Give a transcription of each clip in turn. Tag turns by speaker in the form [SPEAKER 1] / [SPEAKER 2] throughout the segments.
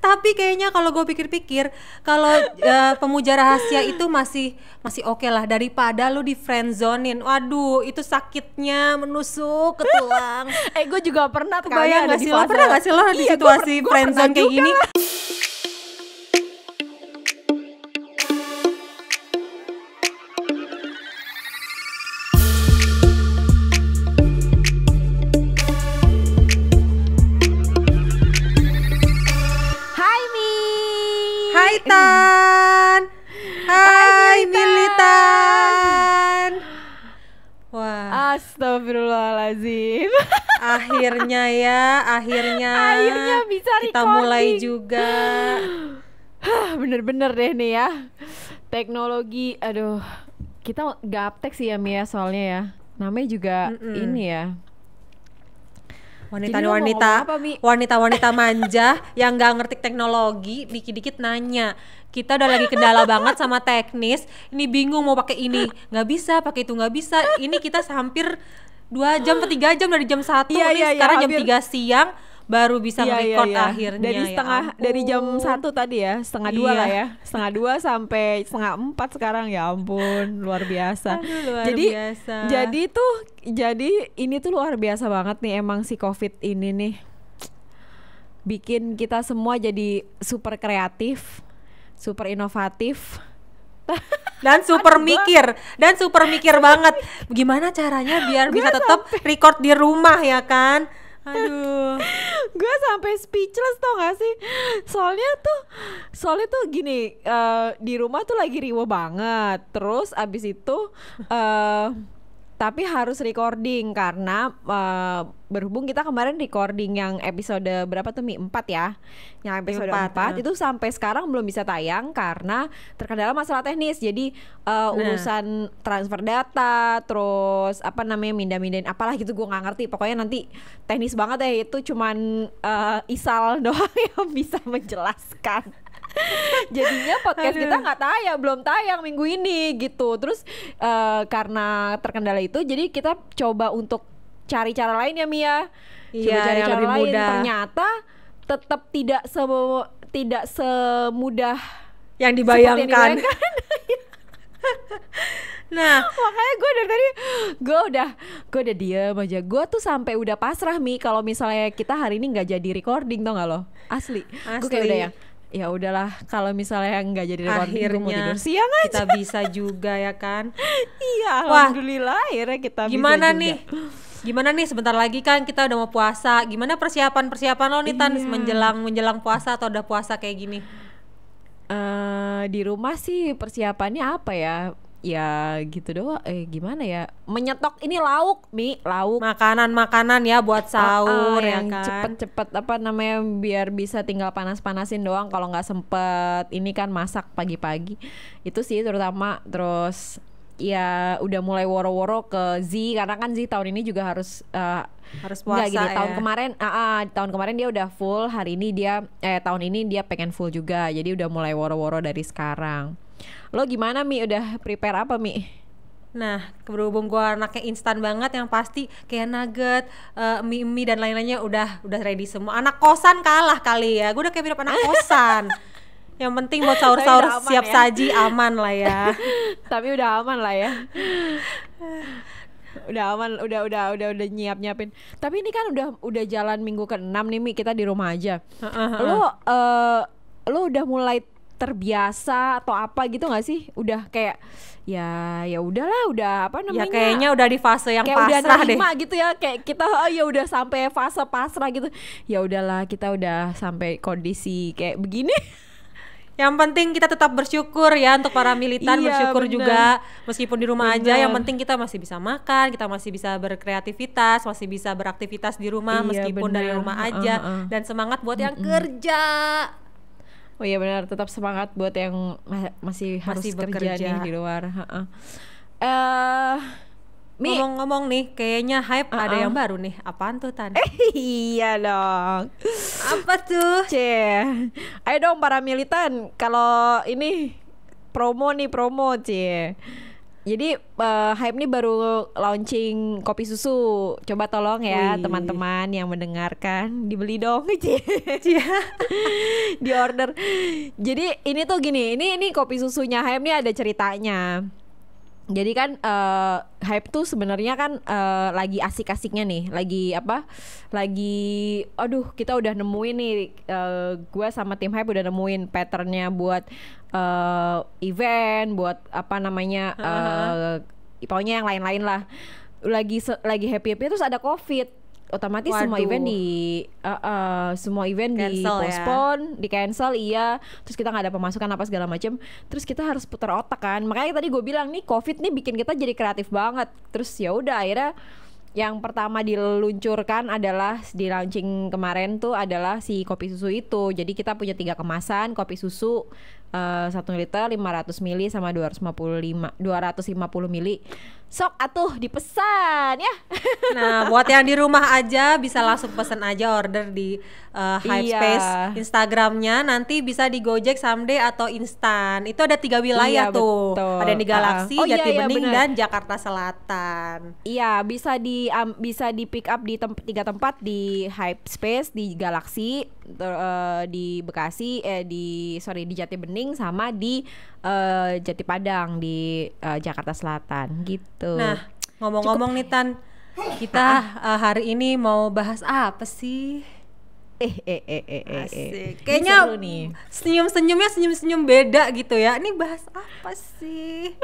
[SPEAKER 1] tapi kayaknya kalau gue pikir-pikir kalau uh, pemuja rahasia itu masih masih oke okay lah daripada lu di friendzonin waduh itu sakitnya menusuk
[SPEAKER 2] ke tulang eh gue juga pernah kebayang gak sih lo pernah gak sih lo di iya, situasi friendzone kayak gini Azim, Akhirnya ya, akhirnya. Akhirnya bisa recording. Kita mulai juga. Bener-bener deh nih ya. Teknologi, aduh. Kita gaptek sih ya Mia soalnya ya. Namanya juga mm -mm. ini ya. Wanita-wanita,
[SPEAKER 1] wanita-wanita manja yang nggak ngerti teknologi, dikit-dikit nanya kita udah lagi kendala banget sama teknis ini bingung mau pakai ini nggak bisa pakai itu nggak bisa ini kita hampir dua jam atau tiga jam dari jam satu iya, nih iya, iya sekarang iya, jam tiga siang baru bisa iya, record iya, iya. akhirnya dari ya setengah ya dari jam
[SPEAKER 2] satu tadi ya setengah dua iya. lah ya setengah dua sampai setengah empat sekarang ya ampun luar biasa Aduh, luar jadi biasa. jadi tuh jadi ini tuh luar biasa banget nih emang si covid ini nih bikin kita semua jadi super kreatif super inovatif
[SPEAKER 1] dan super mikir dan super mikir banget gimana caranya biar bisa tetap record
[SPEAKER 2] di rumah ya kan Aduh, gue sampai speechless tau gak sih? Soalnya tuh, soalnya tuh gini, uh, di rumah tuh lagi riwo banget. Terus abis itu, uh, tapi harus recording karena uh, berhubung kita kemarin recording yang episode berapa tuh Mi empat ya. Yang episode 4, iya, 4 ya. itu sampai sekarang belum bisa tayang karena terkendala masalah teknis. Jadi uh, nah. urusan transfer data terus apa namanya mindah-mindahin apalah gitu gua nggak ngerti. Pokoknya nanti teknis banget ya itu cuman uh, Isal doang yang bisa menjelaskan. jadinya podcast Aduh. kita nggak tayang belum tayang minggu ini gitu terus uh, karena terkendala itu jadi kita coba untuk cari cara lain ya Mia ya. coba iya, cari cara lain mudah. ternyata tetap tidak se tidak semudah yang dibayangkan, nah makanya gue dari tadi gue udah gue udah diam aja gue tuh sampai udah pasrah mi kalau misalnya kita hari ini nggak jadi recording tau gak lo asli,
[SPEAKER 1] asli. gue kayak udah yang
[SPEAKER 2] ya udahlah kalau misalnya nggak jadi lewat akhirnya mau tidur siang aja kita bisa juga ya kan iya alhamdulillah Wah, akhirnya kita gimana bisa nih gimana
[SPEAKER 1] nih sebentar lagi kan kita udah mau puasa gimana persiapan persiapan lo nih iya. tan menjelang menjelang puasa atau udah puasa kayak gini
[SPEAKER 2] Uh, di rumah sih persiapannya apa ya ya gitu doang eh gimana ya menyetok ini lauk mi lauk makanan makanan ya buat ah, ah, sahur ya yang ya kan cepet-cepet apa namanya biar bisa tinggal panas-panasin doang kalau nggak sempet ini kan masak pagi-pagi itu sih terutama terus ya udah mulai woro-woro ke Z karena kan Z tahun ini juga harus uh, harus puasa gini, ya. tahun kemarin ah ah tahun kemarin dia udah full hari ini dia eh tahun ini dia pengen full juga jadi udah mulai woro-woro dari sekarang Lo gimana Mi udah prepare apa Mi?
[SPEAKER 1] Nah, berhubung gue anaknya instan banget yang pasti kayak nugget, uh, mie-mie dan lain-lainnya udah udah ready semua. Anak kosan kalah kali ya. Gue udah kayak
[SPEAKER 2] mirip anak kosan. yang penting buat sahur-sahur siap ya. saji aman lah ya. Tapi udah aman lah ya. udah aman, udah udah udah udah nyiap nyiapin. Tapi ini kan udah udah jalan minggu ke enam nih Mi, kita di rumah aja. Uh, uh, uh. Lo uh, lo udah mulai terbiasa atau apa gitu nggak sih udah kayak ya ya udahlah udah apa ya, namanya ya kayaknya udah di fase yang kayak pasrah udah deh gitu ya kayak kita oh ya udah sampai fase pasrah gitu ya udahlah kita udah sampai kondisi kayak begini
[SPEAKER 1] yang penting kita tetap bersyukur ya untuk para militan iya, bersyukur bener. juga meskipun di rumah bener. aja yang penting kita masih bisa makan kita masih bisa berkreativitas masih bisa beraktivitas di rumah iya, meskipun bener. dari rumah aja uh, uh. dan semangat buat mm -mm. yang kerja
[SPEAKER 2] Oh iya benar, tetap semangat buat yang ma masih, harus bekerja, nih di luar. Heeh.
[SPEAKER 1] Uh, Ngomong-ngomong nih, kayaknya hype uh -uh. ada yang
[SPEAKER 2] baru nih. Apaan tuh Tan? Eh, iya dong. Apa tuh? C. Ayo dong para militan, kalau ini promo nih promo C. Jadi uh, hype ini baru launching kopi susu. Coba tolong ya teman-teman yang mendengarkan dibeli dong. Iya. Iya. di order. Jadi ini tuh gini, ini ini kopi susunya hype ini ada ceritanya jadi kan uh, hype tuh sebenarnya kan uh, lagi asik-asiknya nih, lagi apa? Lagi, aduh kita udah nemuin nih, uh, eh, gue sama tim hype udah nemuin patternnya buat uh, event, buat apa namanya, uh, uh pokoknya yang lain-lain lah. Lagi lagi happy happy terus ada covid otomatis Waduh. semua event di uh, uh, semua event cancel, di ya. postpone, ya? di cancel iya. Terus kita nggak ada pemasukan apa segala macam. Terus kita harus putar otak kan. Makanya tadi gue bilang nih COVID nih bikin kita jadi kreatif banget. Terus ya udah akhirnya yang pertama diluncurkan adalah di launching kemarin tuh adalah si kopi susu itu. Jadi kita punya tiga kemasan kopi susu Eh, satu uh, liter 500 mili sama 255 250 mili sok atuh dipesan ya nah buat
[SPEAKER 1] yang di rumah aja bisa langsung pesan aja order di uh, Hype iya. Space Instagramnya nanti bisa di Gojek someday atau instan itu ada tiga wilayah iya, tuh betul. ada di ah. galaksi uh, oh, Jati iya, iya, Bening bener. dan Jakarta
[SPEAKER 2] Selatan iya bisa di um, bisa di pick up di tem tiga tempat di Hype Space di galaksi uh, eh, di Bekasi eh di sorry di Jati Bening Kuning sama di uh, Jati Padang di uh, Jakarta Selatan gitu. Nah, ngomong-ngomong
[SPEAKER 1] nih Tan, kita uh, hari ini mau bahas apa sih? eh
[SPEAKER 2] eh eh eh eh, Asik. kayaknya senyum senyumnya senyum senyum beda gitu ya ini bahas apa sih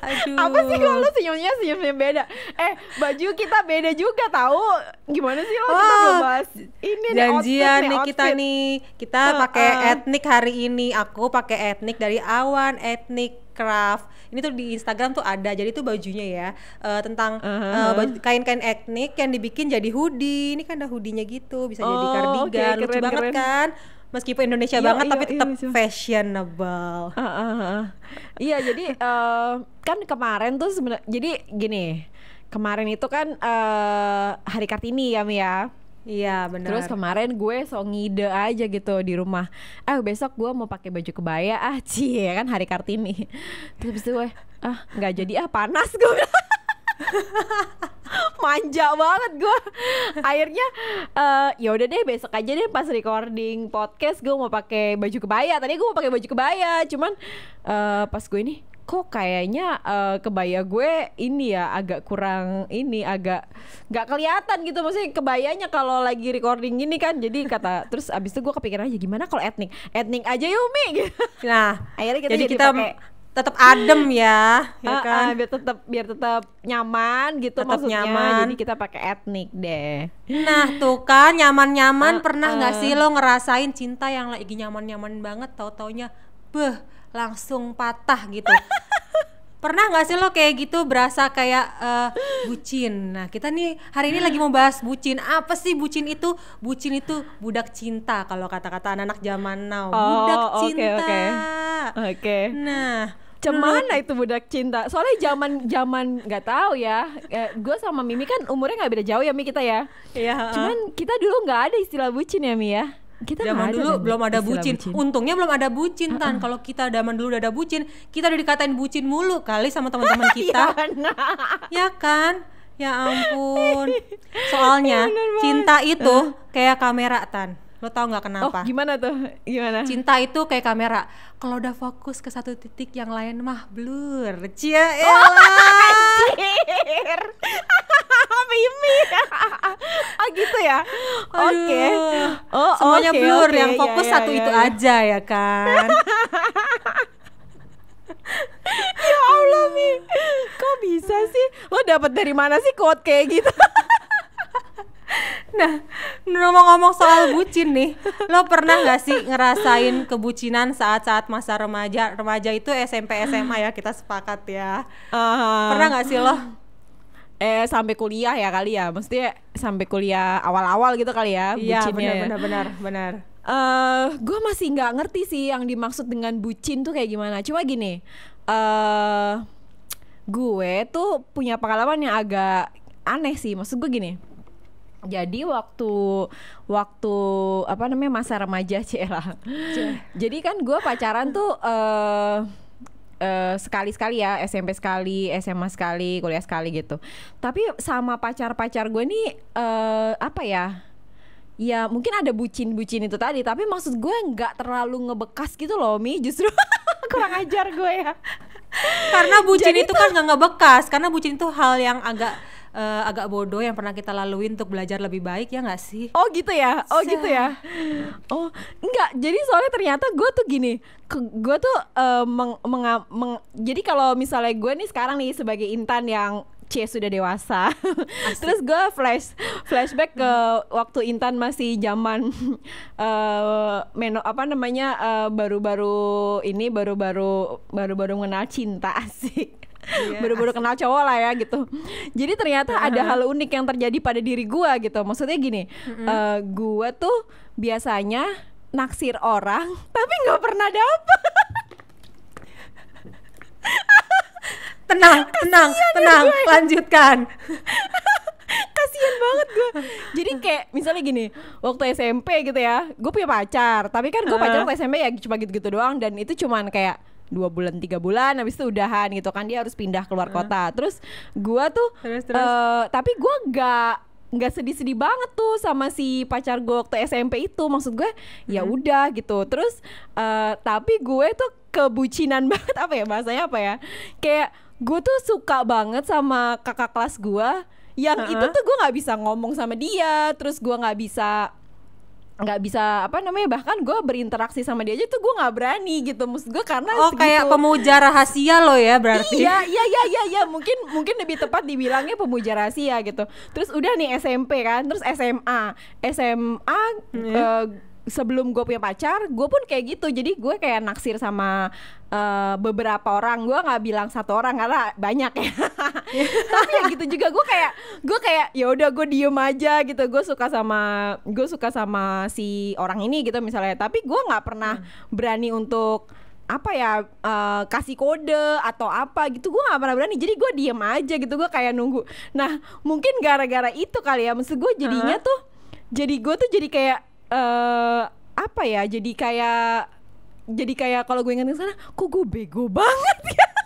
[SPEAKER 2] Aduh. apa sih kalau senyumnya senyum senyum beda eh baju kita beda juga tahu gimana sih lo oh, belum bahas ini janjian nih, outfit, nih kita
[SPEAKER 1] nih kita uh, pakai uh. etnik hari ini aku pakai etnik dari awan etnik craft ini tuh di Instagram tuh ada jadi tuh bajunya ya uh, tentang eh, uh-huh. uh, kain-kain etnik yang dibikin jadi hoodie ini kan ada hoodie-nya gitu bisa oh, jadi cardigan okay, keren, banget keren. kan meskipun
[SPEAKER 2] Indonesia iya, banget iya, tapi iya, tetap iya. fashionable. Uh, uh, uh. iya jadi uh, kan kemarin tuh sebenarnya jadi gini kemarin itu kan uh, hari kartini ya Mia ya. Iya benar. Terus kemarin gue so ngide aja gitu di rumah. Ah besok gue mau pakai baju kebaya ah cie ya kan hari kartini. Terus itu gue ah nggak jadi ah panas gue. Manja banget gue. Akhirnya uh, ya udah deh besok aja deh pas recording podcast gue mau pakai baju kebaya. Tadi gue mau pakai baju kebaya, cuman uh, pas gue ini kok kayaknya uh, kebaya gue ini ya agak kurang ini agak nggak kelihatan gitu maksudnya kebayanya kalau lagi recording ini kan jadi kata terus abis itu gue kepikiran aja ah, gimana kalau etnik etnik aja yumi gitu. nah akhirnya kita jadi, jadi kita pake... tetap adem ya, ya ah, kan? Uh, biar tetap biar tetap nyaman gitu tetep maksudnya. Nyaman. Jadi kita pakai etnik
[SPEAKER 1] deh. Nah tuh kan nyaman-nyaman uh, pernah nggak uh. sih lo ngerasain cinta yang lagi nyaman-nyaman banget, tau taunya beh langsung patah gitu pernah nggak sih lo kayak gitu berasa kayak uh, bucin nah kita nih hari ini lagi mau bahas bucin apa sih bucin itu bucin itu budak cinta kalau kata-kata anak-anak
[SPEAKER 2] zaman now oh, budak okay, cinta oke okay, okay. okay. nah Cemana itu budak cinta? Soalnya zaman zaman nggak tahu ya. Eh, ya, gue sama Mimi kan umurnya nggak beda jauh ya Mi kita ya. Iya. Cuman kita dulu nggak ada istilah bucin ya Mi ya
[SPEAKER 1] kita zaman dulu belum ada bucin. bucin. Untungnya belum ada bucin uh-uh. tan. Kalau kita zaman dulu udah ada bucin, kita udah dikatain bucin mulu kali sama teman-teman iya, kita. ya kan? Ya ampun. Soalnya iya, cinta itu kayak kamera tan Lo tau nggak kenapa? Oh, gimana tuh? Gimana? Cinta itu kayak kamera. Kalau udah fokus ke satu titik yang lain mah blur. Cia oh, anjir. Mimi. ah gitu ya. Oke. Okay. Oh, semuanya okay, blur okay. yang iya, fokus yeah, yeah, satu yeah, itu yeah. aja ya kan.
[SPEAKER 2] ya Allah Mi, kok bisa sih? Lo dapat dari mana sih quote kayak gitu?
[SPEAKER 1] Nah, ngomong-ngomong soal bucin nih, lo pernah gak sih ngerasain kebucinan saat-saat masa remaja? Remaja itu SMP SMA ya kita sepakat ya.
[SPEAKER 2] Uh, pernah gak sih lo? Eh sampai kuliah ya kali ya, mesti sampai kuliah awal-awal gitu kali ya Iya benar-benar ya. benar benar. Uh, eh, gue masih nggak ngerti sih yang dimaksud dengan bucin tuh kayak gimana. Cuma gini, uh, gue tuh punya pengalaman yang agak aneh sih. Maksud gue gini jadi waktu waktu apa namanya masa remaja cila Jadi kan gue pacaran tuh uh, uh, sekali sekali ya SMP sekali, SMA sekali, kuliah sekali gitu. Tapi sama pacar-pacar gue ini uh, eh, apa ya? Ya mungkin ada bucin-bucin itu tadi, tapi maksud gue nggak terlalu ngebekas gitu loh, Mi. Justru kurang ajar gue ya.
[SPEAKER 1] karena bucin itu, itu kan nggak ngebekas, karena bucin itu hal yang agak uh, agak bodoh yang pernah kita lalui
[SPEAKER 2] untuk belajar lebih baik ya nggak sih? Oh gitu ya, oh gitu ya. Oh nggak, jadi soalnya ternyata gue tuh gini, gue tuh uh, meng, meng, meng, jadi kalau misalnya gue nih sekarang nih sebagai intan yang C sudah dewasa. Terus gue flash flashback ke waktu Intan masih zaman uh, eh, menu apa namanya baru-baru uh, ini baru-baru baru-baru mengenal cinta asik.
[SPEAKER 1] Iya. baru-baru
[SPEAKER 2] kenal cowok lah ya gitu jadi ternyata uh -huh. ada hal unik yang terjadi pada diri gue gitu maksudnya gini uh-huh. uh, gue tuh biasanya naksir orang tapi nggak pernah dapet tenang tenang Kasian tenang ya lanjutkan Kasian banget gue jadi kayak misalnya gini waktu SMP gitu ya gue punya pacar tapi kan gue pacar waktu SMP ya cuma gitu-gitu doang dan itu cuman kayak dua bulan tiga bulan habis itu udahan gitu kan dia harus pindah keluar kota terus gue tuh terus, terus. Uh, tapi gue gak nggak sedih-sedih banget tuh sama si pacar gue waktu SMP itu maksud gue ya udah gitu terus uh, tapi gue tuh kebucinan banget apa ya bahasanya apa ya kayak gue tuh suka banget sama kakak kelas gue yang uh -huh. itu tuh gue nggak bisa ngomong sama dia terus gue nggak bisa nggak bisa apa namanya bahkan gue berinteraksi sama dia aja tuh gue nggak berani gitu mus gue karena oh segitu. kayak pemuja rahasia lo ya berarti iya iya iya iya ya. mungkin mungkin lebih tepat dibilangnya pemuja rahasia gitu terus udah nih SMP kan terus SMA SMA hmm. Iya. uh, eh, sebelum gue punya pacar gue pun kayak gitu jadi gue kayak naksir sama uh, beberapa orang gue nggak bilang satu orang karena banyak ya tapi ya gitu juga gue kayak gue kayak ya udah gue diem aja gitu gue suka sama gue suka sama si orang ini gitu misalnya tapi gue nggak pernah hmm. berani untuk apa ya uh, kasih kode atau apa gitu gue nggak pernah berani jadi gue diem aja gitu gue kayak nunggu nah mungkin gara-gara itu kali ya maksud gue jadinya huh? tuh jadi gue tuh jadi kayak uh, apa ya jadi kayak jadi kayak kalau gue ingetin sana kok gue bego banget ya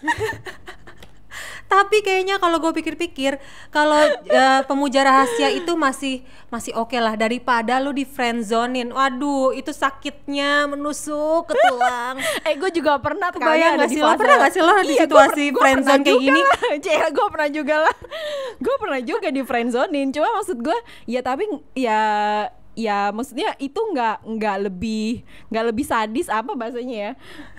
[SPEAKER 1] tapi kayaknya kalau gue pikir-pikir kalau uh, pemuja rahasia itu masih masih oke okay lah daripada lu di friendzonin waduh itu sakitnya
[SPEAKER 2] menusuk ke tulang eh gue juga pernah kayak ada di lo pernah gak sih lo di iya, situasi gua, friendzone kayak gini ya gue pernah juga lah gue pernah juga di friendzonin cuma maksud gue ya tapi ya ya maksudnya itu nggak nggak lebih nggak lebih sadis apa bahasanya ya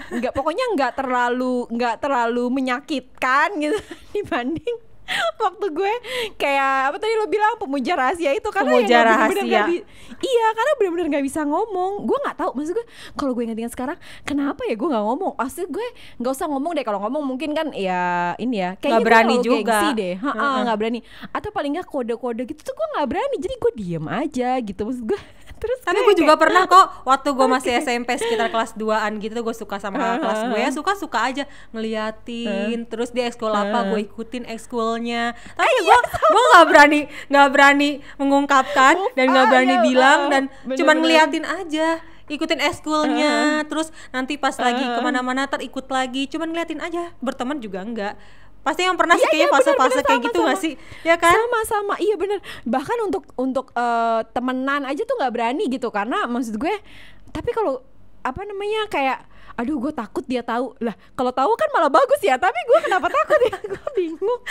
[SPEAKER 2] nggak pokoknya nggak terlalu nggak terlalu menyakitkan gitu dibanding waktu gue kayak apa tadi lo bilang pemuja rahasia itu karena pemuja ya, rahasia bener -bener gak iya karena bener-bener nggak bisa ngomong gue nggak tahu maksud gue kalau gue ingat-ingat sekarang kenapa ya gue nggak ngomong asli gue nggak usah ngomong deh kalau ngomong mungkin kan ya ini ya kayak gak berani juga gengsi deh nggak berani atau paling nggak kode-kode gitu tuh gue nggak berani jadi gue diem aja gitu maksud gue
[SPEAKER 1] terus tapi gue juga pernah kok waktu gue masih okay. masih SMP sekitar kelas 2an gitu gue suka sama uh, kelas gue ya suka suka aja ngeliatin uh, terus di ekskul uh, apa gue ikutin ekskulnya tapi ya gue gue nggak berani nggak berani mengungkapkan oh, dan nggak ah, berani ayo, iya, bilang uh, dan bener, cuman ngeliatin aja ikutin eskulnya uh, terus nanti pas uh, lagi kemana-mana terikut lagi cuman ngeliatin aja berteman juga enggak pasti yang pernah sih iya, kayaknya iya, fase-fase kayak gitu sama. gak sih
[SPEAKER 2] ya kan sama sama iya bener bahkan untuk untuk uh, temenan aja tuh nggak berani gitu karena maksud gue tapi kalau apa namanya kayak aduh gue takut dia tahu lah kalau tahu kan malah bagus ya tapi gue kenapa
[SPEAKER 1] takut ya gue bingung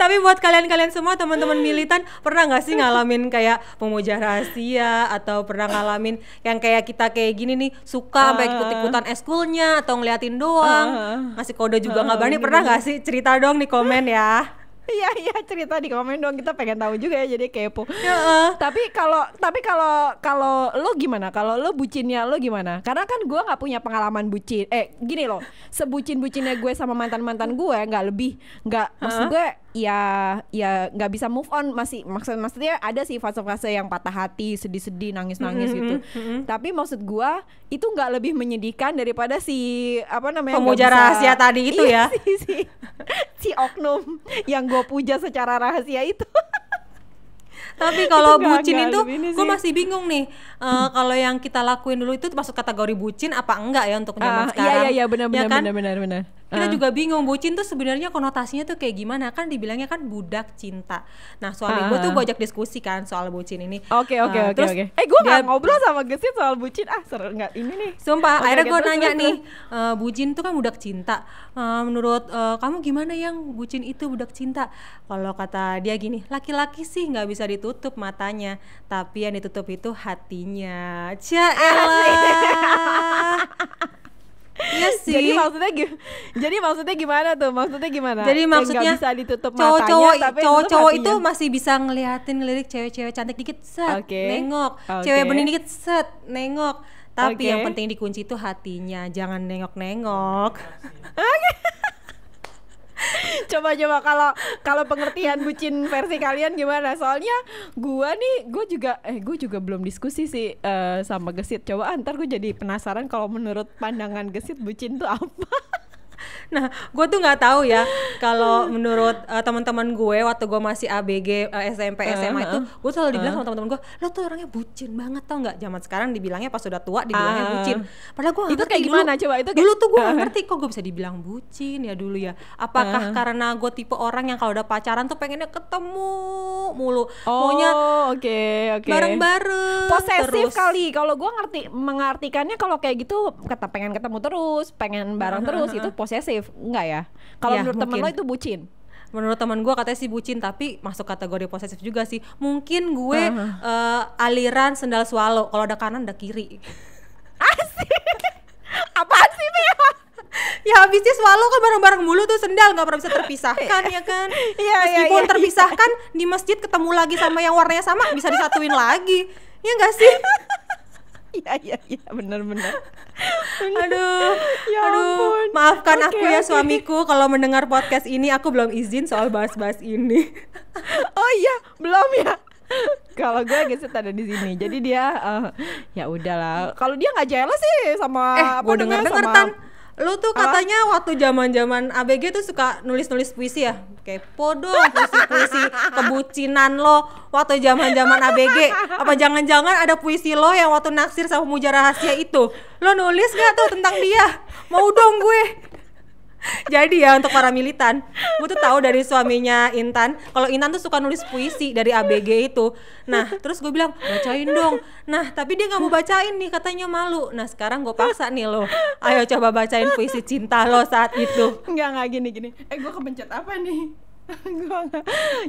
[SPEAKER 1] tapi buat kalian-kalian semua teman-teman militan pernah nggak sih ngalamin kayak pemuja rahasia atau pernah ngalamin yang kayak kita kayak gini nih suka ah. sampai uh, ikut-ikutan eskulnya atau ngeliatin doang uh, ngasih kode juga nggak uh, berani pernah nggak sih
[SPEAKER 2] cerita dong di komen ya Iya iya cerita di komen dong kita pengen tahu juga ya jadi kepo. tapi kalau tapi kalau kalau lo gimana? Kalau lo bucinnya lo gimana? Karena kan gue nggak punya pengalaman bucin. Eh gini lo, sebucin bucinnya gue sama mantan mantan gue nggak lebih nggak maksud gue ya ya nggak bisa move on masih maksud maksudnya ada sih fase-fase yang patah hati sedih-sedih nangis-nangis mm -hmm, gitu mm -hmm. tapi maksud gue itu nggak lebih menyedihkan daripada si apa namanya pemuja rahasia tadi itu iya, ya si, si, si oknum yang gue puja secara rahasia itu tapi kalau bucin itu gue masih
[SPEAKER 1] bingung nih uh, kalau yang kita lakuin dulu itu masuk kategori bucin apa enggak ya untuk ah, zaman uh, sekarang iya iya iya benar benar ya kan? benar benar benar kita eh. juga bingung bucin tuh sebenarnya konotasinya tuh kayak gimana kan dibilangnya kan budak cinta nah suami uh. gue tuh gue eh. ajak diskusi kan soal bucin ini oke oke eh, oke oke eh gue gak ngobrol sama Gesit soal bucin ah seru nggak ini nih sumpah okay, akhirnya gue nanya terus, nih uh, bucin tuh kan budak cinta uh, menurut uh, kamu gimana yang bucin itu budak cinta kalau kata dia gini laki-laki sih nggak bisa ditutup matanya tapi yang ditutup itu hatinya Cia ah, Iya sih. Jadi maksudnya jadi maksudnya gimana tuh? Maksudnya gimana? Jadi maksudnya bisa ditutup cowok, matanya cowok, tapi cowok-cowok itu masih bisa ngeliatin ngelirik cewek-cewek cantik dikit set okay. nengok, okay. cewek bening dikit set nengok. Tapi okay. yang penting dikunci itu hatinya, jangan nengok-nengok. Oke. -nengok.
[SPEAKER 2] coba coba kalau kalau pengertian bucin versi kalian gimana soalnya gua nih gua juga eh gua juga belum diskusi sih uh, sama gesit coba antar ah, gua jadi penasaran kalau menurut pandangan gesit bucin tuh apa nah gue tuh nggak tahu ya
[SPEAKER 1] kalau menurut uh, teman-teman gue waktu gue masih ABG uh, eh, SMP SMA uh, itu gue selalu dibilang uh. sama teman-teman gue lo tuh orangnya bucin banget tau nggak zaman sekarang dibilangnya pas sudah tua dibilangnya uh. bucin padahal gue itu kayak gimana coba itu kayak... dulu tuh gue uh. ngerti kok gue bisa dibilang bucin ya dulu ya apakah uh. karena gue tipe orang yang kalau udah pacaran tuh pengennya ketemu
[SPEAKER 2] mulu oh, maunya oke okay, okay. bareng-bareng posesif terus. kali kalau gue ngerti mengartikannya kalau kayak gitu kata pengen ketemu terus pengen bareng uh, terus uh, itu posesif posesif, enggak ya? Kalau ya, menurut mungkin. temen lo itu bucin
[SPEAKER 1] menurut teman gue katanya sih bucin tapi masuk kategori posesif juga sih mungkin gue uh -huh. uh, aliran sendal swallow kalau ada kanan ada kiri asik apa sih Mia ya? ya habisnya swallow kan bareng-bareng mulu tuh sendal nggak pernah bisa terpisahkan ya kan ya, meskipun ya, ya, terpisahkan ya. di masjid ketemu lagi sama yang warnanya sama bisa disatuin lagi ya enggak sih Iya iya iya
[SPEAKER 2] benar benar.
[SPEAKER 1] Aduh, ya aduh. Maafkan okay, aku ya okay. suamiku kalau mendengar podcast ini aku belum izin soal bahas-bahas ini. oh iya, belum ya. kalau gue geset ada di sini. Jadi dia uh, ya udahlah. Kalau dia nggak jelas sih sama eh, apa gue dengar sama... tan Lu tuh katanya Apa? waktu zaman-zaman ABG tuh suka nulis-nulis puisi ya? Kepo dong puisi-puisi kebucinan lo waktu zaman-zaman ABG. Apa jangan-jangan ada puisi lo yang waktu naksir sama mujara rahasia itu? Lo nulis gak tuh tentang dia? Mau dong gue. Jadi ya untuk para militan, gue tuh tahu dari suaminya Intan, kalau Intan tuh suka nulis puisi dari ABG itu. Nah, terus gue bilang bacain dong. Nah, tapi dia nggak mau bacain nih, katanya malu. Nah, sekarang gue paksa nih lo. Ayo coba bacain puisi cinta lo saat itu.
[SPEAKER 2] Enggak nggak gini gini. Eh, gue kepencet apa nih? Gue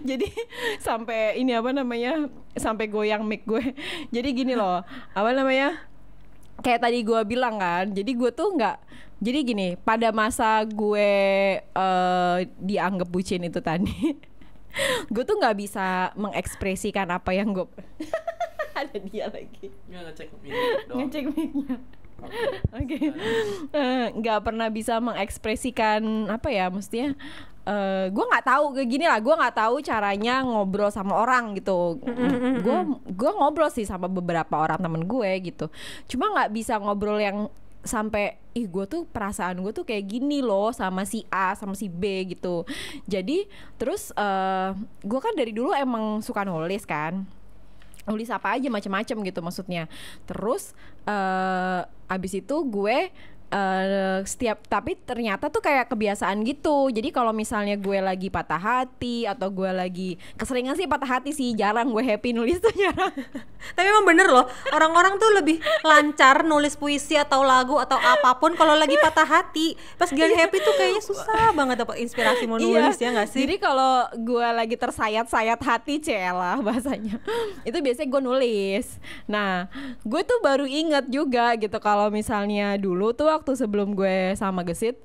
[SPEAKER 2] jadi sampai ini apa namanya sampai goyang mic gue jadi gini loh apa namanya kayak tadi gue bilang kan jadi gue tuh nggak jadi gini pada masa gue uh, dianggap bucin itu tadi gue tuh nggak bisa mengekspresikan apa yang gue ada dia lagi nggak ngecek mic ngecek micnya Oke, okay. Eh, nggak pernah bisa mengekspresikan apa ya, mestinya uh, eh, gue nggak tahu gini lah gue nggak tahu caranya ngobrol sama orang gitu gue gue ngobrol sih sama beberapa orang temen gue gitu cuma nggak bisa ngobrol yang sampai ih gue tuh perasaan gue tuh kayak gini loh sama si A sama si B gitu jadi terus uh, eh, gue kan dari dulu emang suka nulis kan nulis apa aja macam-macam gitu maksudnya terus uh, abis itu gue uh, setiap tapi ternyata tuh kayak kebiasaan gitu. Jadi kalau misalnya gue lagi patah hati atau gue lagi keseringan sih patah hati sih, jarang gue happy nulis tuh jarang.
[SPEAKER 1] tapi emang bener loh, orang-orang tuh lebih lancar nulis puisi atau lagu atau apapun kalau lagi patah hati. Pas dia iya. happy tuh kayaknya susah banget dapat inspirasi mau iya. nulis iya. ya gak sih? Jadi
[SPEAKER 2] kalau gue lagi tersayat-sayat hati celah bahasanya. itu biasanya gue nulis. Nah, gue tuh baru inget juga gitu kalau misalnya dulu tuh waktu sebelum gue sama Gesit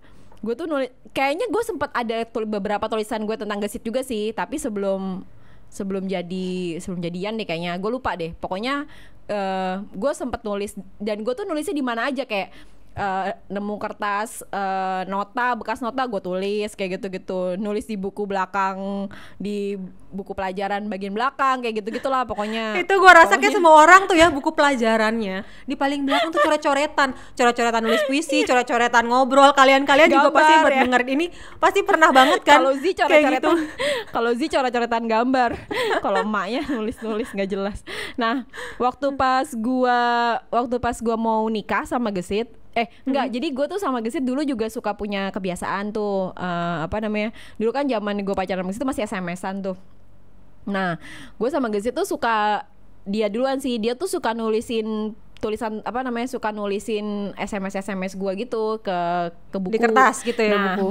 [SPEAKER 2] gue tuh nulis kayaknya gue sempet ada tul beberapa tulisan gue tentang gesit juga sih tapi sebelum sebelum jadi sebelum jadian deh kayaknya gue lupa deh pokoknya uh, gue sempet nulis dan gue tuh nulisnya di mana aja kayak uh, nemu kertas uh, nota bekas nota gue tulis kayak gitu-gitu nulis di buku belakang di buku pelajaran bagian belakang kayak gitu gitulah pokoknya itu gue rasa kayak semua orang tuh ya buku pelajarannya di paling belakang tuh coret-coretan
[SPEAKER 1] coret-coretan nulis puisi coret-coretan ngobrol kalian-kalian juga pasti ya. ini pasti pernah banget kan kalau Zi coret-coretan gitu.
[SPEAKER 2] kalau Zi coret-coretan gambar kalau emaknya nulis-nulis nggak jelas nah waktu pas gue waktu pas gue mau nikah sama Gesit eh enggak hmm. jadi gue tuh sama Gesit dulu juga suka punya kebiasaan tuh uh, apa namanya dulu kan zaman gue pacaran sama Gesit masih SMS-an tuh nah gue sama Gesit tuh suka dia duluan sih dia tuh suka nulisin tulisan apa namanya suka nulisin SMS SMS gue gitu ke ke buku di kertas gitu ya nah, buku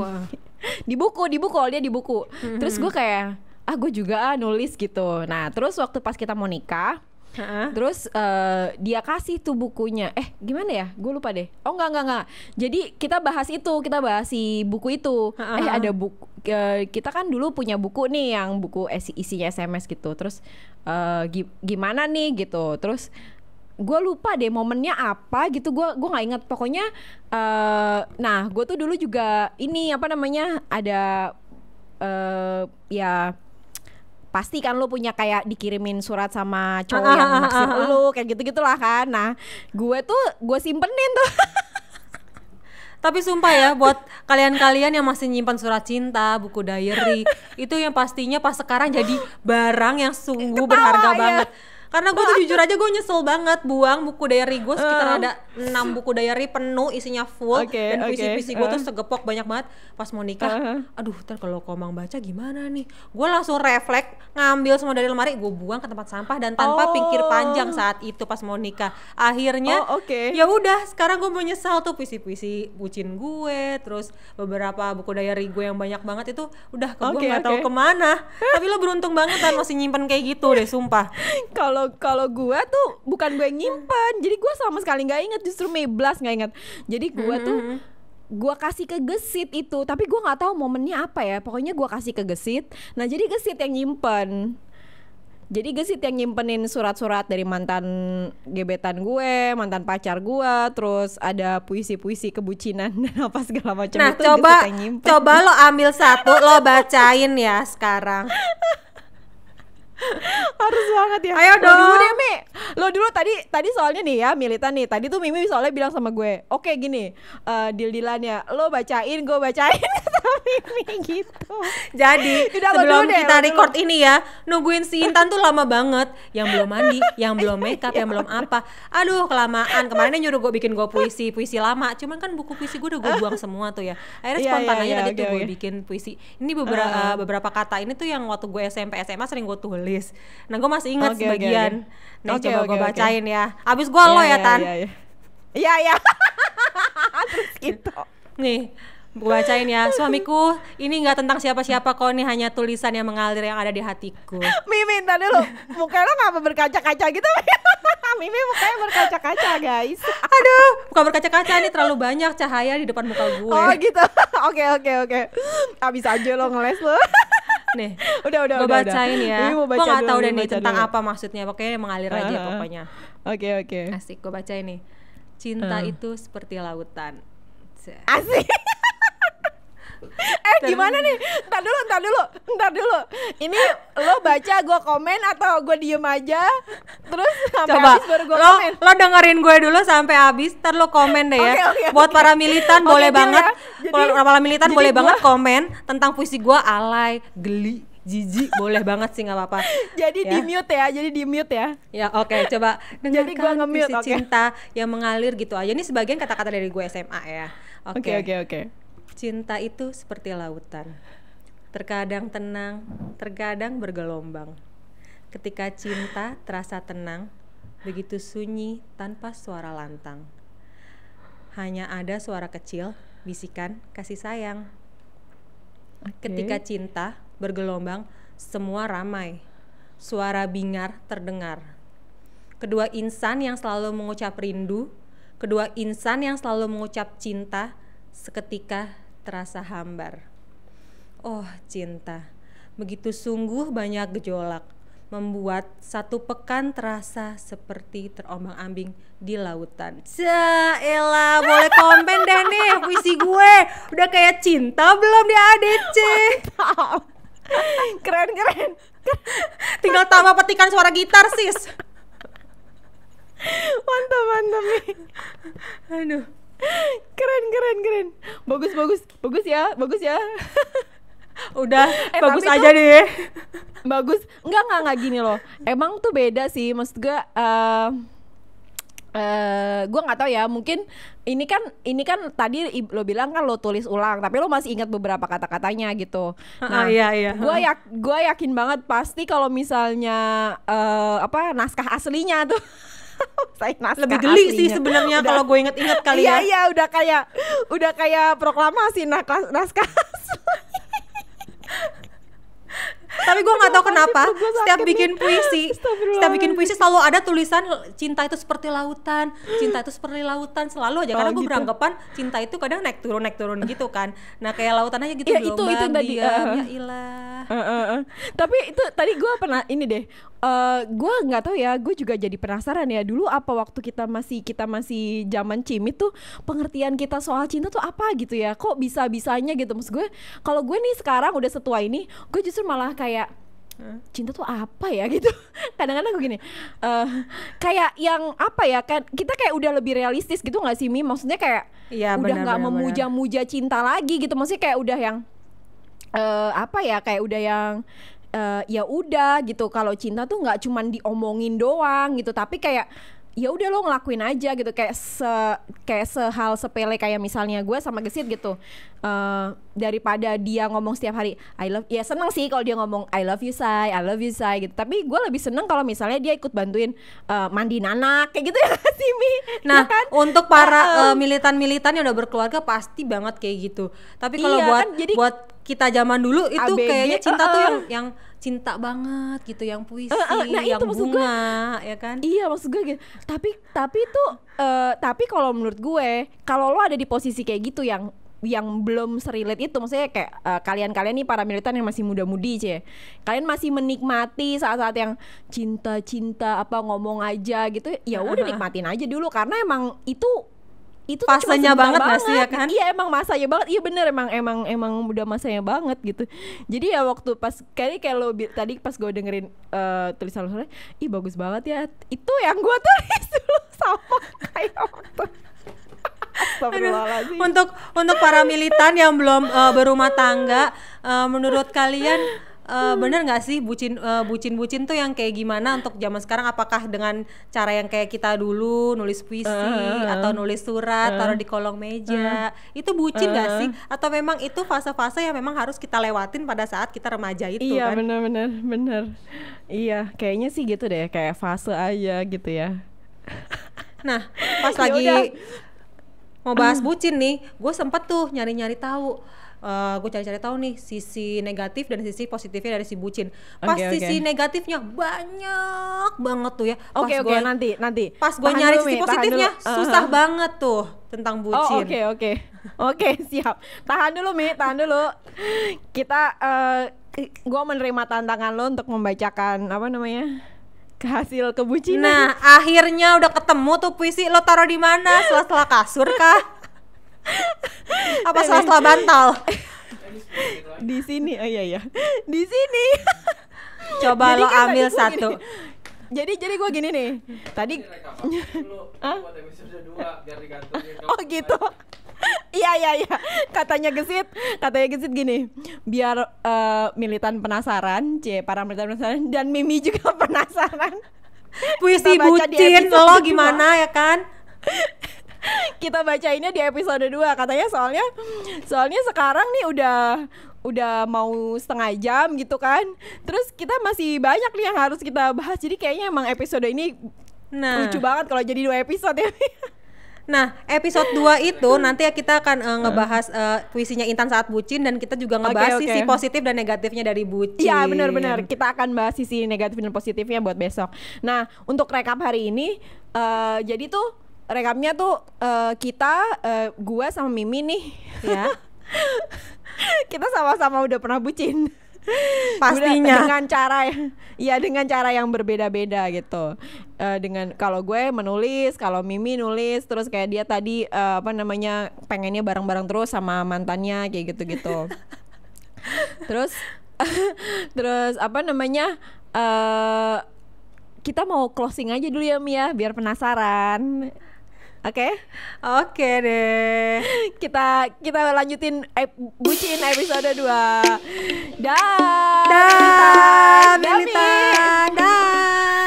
[SPEAKER 2] di buku di buku dia di buku mm -hmm. terus gue kayak ah gue juga ah, nulis gitu nah terus waktu pas kita mau nikah uh-huh. terus uh, dia kasih tuh bukunya eh gimana ya gue lupa deh oh nggak nggak nggak jadi kita bahas itu kita bahas si buku itu uh-huh. eh ada buku uh, kita kan dulu punya buku nih yang buku isi isinya sms gitu terus uh, gi- gimana nih gitu terus gue lupa deh momennya apa gitu gue gue nggak inget pokoknya uh, nah gue tuh dulu juga ini apa namanya ada uh, ya pasti kan lu punya kayak dikirimin surat sama cowok ah, ah, yang ah, naksir lu kayak gitu gitulah kan nah gue tuh gue simpenin tuh
[SPEAKER 1] tapi sumpah ya buat kalian-kalian yang masih nyimpan surat cinta, buku diary, itu yang pastinya pas sekarang jadi barang yang sungguh Ketawa, berharga ya. banget karena gue tuh jujur aja gue nyesel banget buang buku diary gue sekitar uh. ada enam buku diary penuh isinya full okay, dan puisi-puisi gue uh. tuh segepok banyak banget pas mau nikah uh -huh. aduh ntar kalau komang baca gimana nih gue langsung refleks ngambil semua dari lemari gue buang ke tempat sampah dan tanpa oh. pikir panjang saat itu pas mau nikah akhirnya oh, okay. ya udah sekarang gue mau nyesel tuh puisi-puisi bucin gue terus beberapa buku diary gue yang banyak banget itu
[SPEAKER 2] udah ke okay, gue okay. tahu kemana tapi lo beruntung banget kan masih nyimpen kayak gitu deh sumpah kalau kalau kalau gue tuh bukan gue yang nyimpen jadi gue sama sekali nggak inget justru Meblas nggak inget jadi gue mm-hmm. tuh gue kasih ke gesit itu tapi gue nggak tahu momennya apa ya pokoknya gue kasih ke gesit nah jadi gesit yang nyimpen jadi gesit yang nyimpenin surat-surat dari mantan gebetan gue, mantan pacar gue, terus ada puisi-puisi kebucinan dan apa segala macam nah, itu. Nah, coba coba lo
[SPEAKER 1] ambil satu, lo bacain ya sekarang. harus banget ya ayo dong lo dulu deh
[SPEAKER 2] Mi lo dulu tadi tadi soalnya nih ya milita nih tadi tuh Mimi soalnya bilang sama gue oke okay, gini uh, eh, deal dealannya lo bacain gue bacain Mimi gitu jadi Udah, sebelum deh, kita record dulu. ini ya nungguin si Intan tuh lama banget yang
[SPEAKER 1] belum mandi yang belum makeup yang belum apa aduh kelamaan kemarin nyuruh gue bikin gue puisi puisi lama cuman kan buku puisi gue udah gue buang semua tuh ya akhirnya yeah, iya, spontan yeah, aja yeah, tadi okay, tuh okay. gue bikin puisi ini beberapa uh, eh. beberapa kata ini tuh yang waktu gue SMP SMA sering gue tulis list. Nah gue masih ingat okay, sebagian. Okay, okay. Nih okay, coba okay, gue bacain okay. ya. Abis gue yeah, lo ya yeah, tan. Iya yeah, iya. iya, iya. Terus gitu. Nih gue bacain ya suamiku ini nggak tentang siapa-siapa kok ini hanya tulisan yang mengalir yang ada di hatiku
[SPEAKER 2] Mimin tadi lo mukanya lo ngapa berkaca-kaca gitu Mimin mukanya berkaca-kaca guys aduh bukan berkaca-kaca ini terlalu banyak cahaya di depan muka gue oh gitu oke oke oke abis aja lo ngeles lo nih udah udah gue bacain udah. ya gue baca gak tau deh nih tentang apa
[SPEAKER 1] maksudnya pokoknya mengalir uh, aja pokoknya oke okay, oke okay. asik gue bacain nih cinta uh. itu seperti lautan asik
[SPEAKER 2] eh gimana nih? Ntar dulu, ntar dulu, ntar dulu. Ini lo baca, gue komen atau gue diem aja. Terus sampai Coba, habis baru gue komen.
[SPEAKER 1] Lo dengerin gue dulu sampai habis, ntar lo komen deh ya. okay, okay, Buat okay. para militan okay, boleh banget. Ya. Jadi, para militan boleh gua... banget komen tentang puisi gue alay, geli jiji boleh banget sih nggak apa-apa. Jadi ya. di mute ya, jadi di mute ya. Ya oke, okay, coba jadi gue nge-mute, okay. cinta yang mengalir gitu aja. Ini sebagian kata-kata dari gue SMA ya. Oke oke oke. Cinta itu seperti lautan. Terkadang tenang, terkadang bergelombang. Ketika cinta terasa tenang, begitu sunyi tanpa suara lantang. Hanya ada suara kecil, bisikan kasih sayang. Okay. Ketika cinta bergelombang, semua ramai. Suara bingar terdengar. Kedua insan yang selalu mengucap rindu, kedua insan yang selalu mengucap cinta, seketika terasa hambar. Oh, cinta. Begitu sungguh banyak gejolak, membuat satu pekan terasa seperti terombang-ambing di lautan. Jaelah, boleh komen deh nih puisi gue. Udah kayak cinta belum di ADC? keren, keren. Tinggal tambah petikan suara gitar,
[SPEAKER 2] sis. mantap, mantap. nih. Aduh keren keren keren bagus bagus bagus ya bagus ya udah eh, bagus aja tuh, deh bagus enggak enggak enggak gini loh emang tuh beda sih maksud gue ehm, uh, uh, eh, gue nggak tahu ya mungkin ini kan ini kan tadi lo bilang kan lo tulis ulang tapi lo masih ingat beberapa kata katanya gitu nah iya, iya. gue yak gue yakin banget pasti kalau misalnya uh, apa naskah aslinya tuh saya naskah lebih geli aslinya. sih sebenarnya kalau gue inget-inget kali iya, ya. Iya, udah kayak udah kayak proklamasi nah, naskah. Tapi gue nggak tahu kenapa setiap bikin puisi, setiap bikin
[SPEAKER 1] puisi selalu ada tulisan cinta itu seperti lautan, cinta itu seperti lautan selalu aja. Karena oh, gue gitu. beranggapan cinta itu kadang naik turun naik turun gitu kan. Nah kayak lautan aja gitu. Ya, itu itu tadi. Eh, ya
[SPEAKER 2] ilah Uh, uh, Tapi itu tadi gue pernah ini deh. Uh, gue nggak tahu ya. Gue juga jadi penasaran ya. Dulu apa waktu kita masih kita masih zaman cimit tuh pengertian kita soal cinta tuh apa gitu ya? Kok bisa bisanya gitu? Maksud gue kalau gue nih sekarang udah setua ini, gue justru malah kayak cinta tuh apa ya gitu kadang-kadang gue gini uh, kayak yang apa ya kan kita kayak udah lebih realistis gitu nggak sih mi maksudnya kayak ya, udah nggak memuja-muja cinta lagi gitu maksudnya kayak udah yang uh, apa ya kayak udah yang uh, ya udah gitu kalau cinta tuh nggak cuman diomongin doang gitu tapi kayak ya udah lo ngelakuin aja gitu kayak se kayak sehal sepele kayak misalnya gue sama Gesit gitu uh, daripada dia ngomong setiap hari I love ya seneng sih kalau dia ngomong I love you say I love you say gitu tapi gue lebih seneng kalau misalnya dia ikut bantuin uh, mandi anak kayak gitu ya sih Mi nah ya kan? untuk para uh,
[SPEAKER 1] militan-militan yang udah berkeluarga pasti banget kayak gitu tapi kalau iya, buat kan, jadi, buat kita zaman dulu itu ABG, kayaknya cinta uh, tuh yang yang
[SPEAKER 2] cinta banget
[SPEAKER 1] gitu, yang puisi, uh, uh, nah, yang itu bunga,
[SPEAKER 2] gue, ya kan? Iya maksud gue gitu. Tapi tapi tuh eh, uh, tapi kalau menurut gue, kalau lo ada di posisi kayak gitu yang yang belum serilet itu maksudnya kayak kalian eh, kalian-kalian nih para militan yang masih muda-mudi cie kalian masih menikmati saat-saat yang cinta-cinta apa ngomong aja gitu ya udah nikmatin aja dulu karena emang itu itu fasenya banget, banget sih ya kan? Iya emang masanya banget. Iya bener emang emang emang udah masanya banget gitu. Jadi ya waktu pas kayaknya kayak lo tadi pas gue dengerin uh, tulisan lo ih bagus banget ya. Itu yang gue tulis dulu sama kayak
[SPEAKER 1] waktu. untuk untuk para militan yang belum uh, berumah tangga, uh, menurut kalian uh, bener nggak sih bucin uh, eh, bucin bucin tuh yang kayak gimana untuk zaman sekarang apakah dengan cara yang kayak kita dulu nulis puisi uh, atau nulis surat uh, taruh di kolong meja uh, itu bucin uh, gak sih atau memang itu fase-fase yang memang harus kita lewatin pada saat kita remaja itu iya, kan iya
[SPEAKER 2] bener-bener bener iya kayaknya sih gitu deh kayak fase aja gitu ya
[SPEAKER 1] nah pas ya lagi mau bahas bucin nih gue sempet tuh nyari-nyari tahu uh, eh, gue cari-cari tahu nih sisi negatif dan sisi positifnya dari si bucin. Pas okay, sisi negatifnya banyak banget
[SPEAKER 2] tuh ya. Oke oke okay, nanti nanti. Pas gue nyari sisi positifnya positifnya eh. susah uh-huh. banget tuh tentang oh, bucin. Oh oke okay, oke. Okay. Oke okay, siap. Tahan dulu Mi, tahan dulu. Kita uh, eh, gue menerima tantangan lo untuk membacakan apa namanya? hasil kebucinan. Nah, akhirnya udah ketemu tuh puisi lo taruh di mana? Setelah kasur kah? apa setelah bantal? di sini oh iya iya di sini coba jadi lo kan ambil satu gini. jadi jadi gue gini nih tadi oh gitu iya iya iya katanya gesit katanya gesit gini biar uh, militan penasaran c para militan penasaran dan mimi juga penasaran
[SPEAKER 1] puisi bucin lo gimana ya
[SPEAKER 2] kan kita bacainnya di episode 2 katanya soalnya soalnya sekarang nih udah udah mau setengah jam gitu kan. Terus kita masih banyak nih yang harus kita bahas. Jadi kayaknya emang episode ini nah. lucu banget kalau jadi dua episode ya. Nah, episode 2
[SPEAKER 1] itu nanti ya kita akan uh, ngebahas uh, puisinya Intan saat bucin dan kita juga ngebahas okay, okay. sisi positif dan
[SPEAKER 2] negatifnya dari bucin. Iya, benar-benar. Kita akan bahas sisi negatif dan positifnya buat besok. Nah, untuk rekap hari ini uh, jadi tuh rekapnya tuh uh, kita uh, gua sama Mimi nih. Ya. kita sama-sama udah pernah bucin pastinya dengan cara ya dengan cara yang berbeda-beda gitu uh, dengan kalau gue menulis kalau Mimi nulis terus kayak dia tadi uh, apa namanya pengennya bareng-bareng terus sama mantannya kayak gitu-gitu terus terus apa namanya uh, kita mau closing aja dulu ya Mia ya, biar penasaran Oke. Okay? Oke okay deh. Kita kita lanjutin eh, bucin episode 2. Dah. Dah. Militan. Dah.